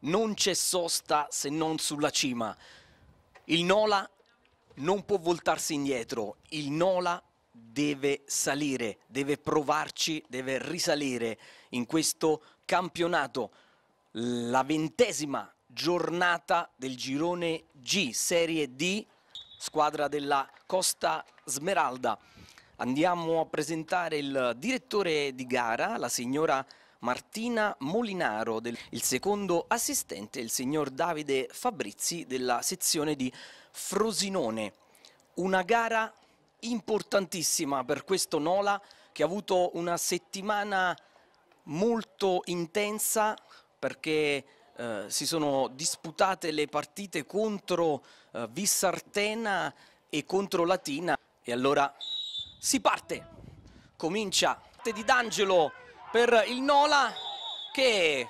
non c'è sosta se non sulla cima. Il Nola non può voltarsi indietro, il Nola deve salire, deve provarci, deve risalire in questo campionato. La ventesima giornata del girone G, Serie D, squadra della Costa Smeralda. Andiamo a presentare il direttore di gara, la signora Martina Molinaro, del, il secondo assistente, il signor Davide Fabrizi della sezione di Frosinone. Una gara importantissima per questo Nola che ha avuto una settimana molto intensa perché eh, si sono disputate le partite contro eh, Vissartena e contro Latina e allora si parte, comincia di D'Angelo per il Nola che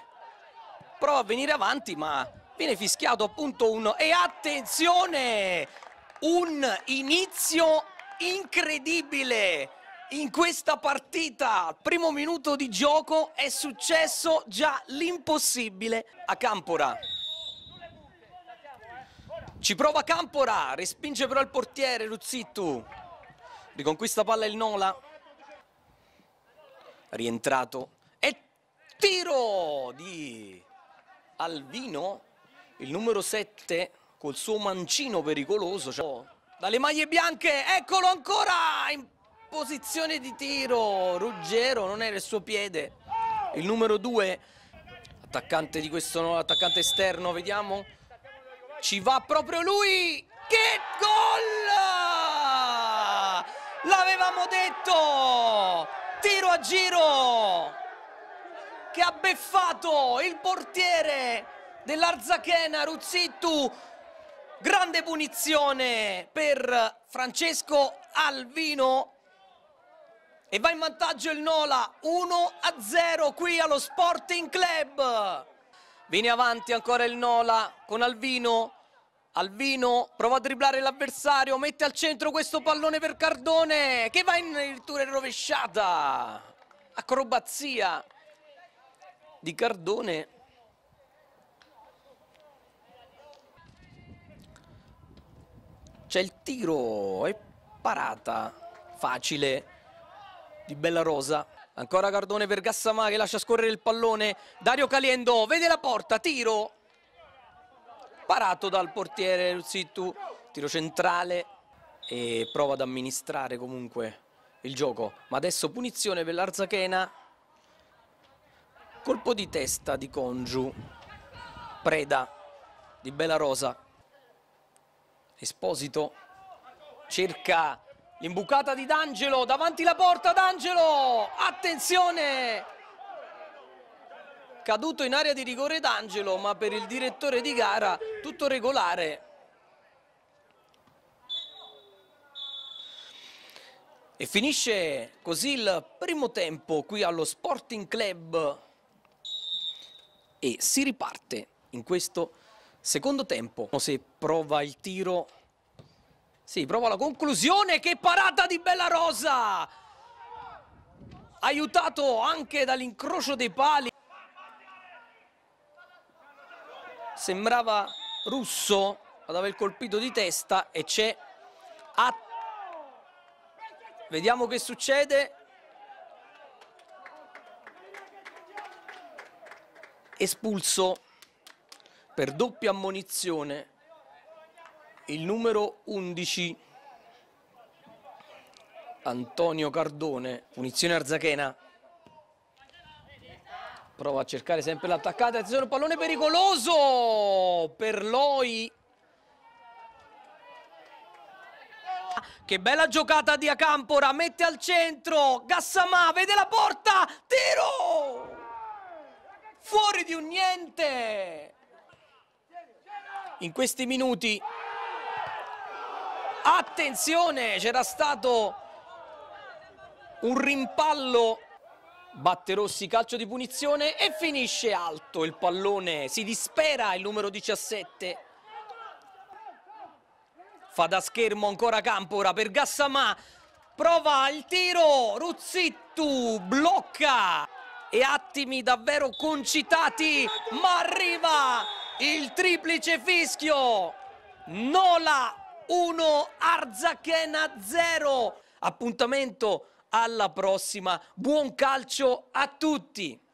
prova a venire avanti ma viene fischiato appunto un... e attenzione! Un inizio incredibile! In questa partita, primo minuto di gioco, è successo già l'impossibile a Campora. Ci prova Campora, respinge però il portiere Luzzittu. Riconquista palla il Nola rientrato e tiro di Alvino, il numero 7 col suo mancino pericoloso. Cioè, dalle maglie bianche, eccolo ancora in posizione di tiro. Ruggero non era il suo piede. Il numero 2, attaccante di questo nuovo attaccante esterno, vediamo. Ci va proprio lui. Che gol! L'avevamo detto! tiro a giro che ha beffato il portiere dell'Arzachena Ruzzittu grande punizione per Francesco Alvino e va in vantaggio il Nola 1 a 0 qui allo Sporting Club viene avanti ancora il Nola con Alvino Alvino prova a dribblare l'avversario, mette al centro questo pallone per Cardone che va in addirittura rovesciata. Acrobazia di Cardone. C'è il tiro e parata facile di Bella Rosa. Ancora Cardone per Gassamà che lascia scorrere il pallone. Dario Caliendo vede la porta, tiro parato dal portiere Luzzittu, tiro centrale e prova ad amministrare comunque il gioco. Ma adesso punizione per l'Arzachena, colpo di testa di Congiu, preda di Bella Rosa. Esposito cerca l'imbucata di D'Angelo, davanti la porta D'Angelo, attenzione! Caduto in area di rigore D'Angelo, ma per il direttore di gara tutto regolare. E finisce così il primo tempo qui allo Sporting Club e si riparte in questo secondo tempo. Se prova il tiro, sì, prova la conclusione, che parata di Bella Rosa! Aiutato anche dall'incrocio dei pali. sembrava russo ad aver colpito di testa e c'è a... vediamo che succede espulso per doppia ammonizione il numero 11 Antonio Cardone punizione arzachena prova a cercare sempre l'attaccante attenzione un pallone pericoloso per Loi Che bella giocata di Acampora, mette al centro, Gassamà, vede la porta, tiro! Fuori di un niente! In questi minuti, attenzione, c'era stato un rimpallo Batte Rossi calcio di punizione e finisce alto il pallone, si dispera il numero 17. Fa da schermo ancora Campora per Gassamà, prova il tiro, Ruzzittu blocca e attimi davvero concitati, ma arriva il triplice fischio, Nola 1, Arzachena 0, appuntamento alla prossima. Buon calcio a tutti!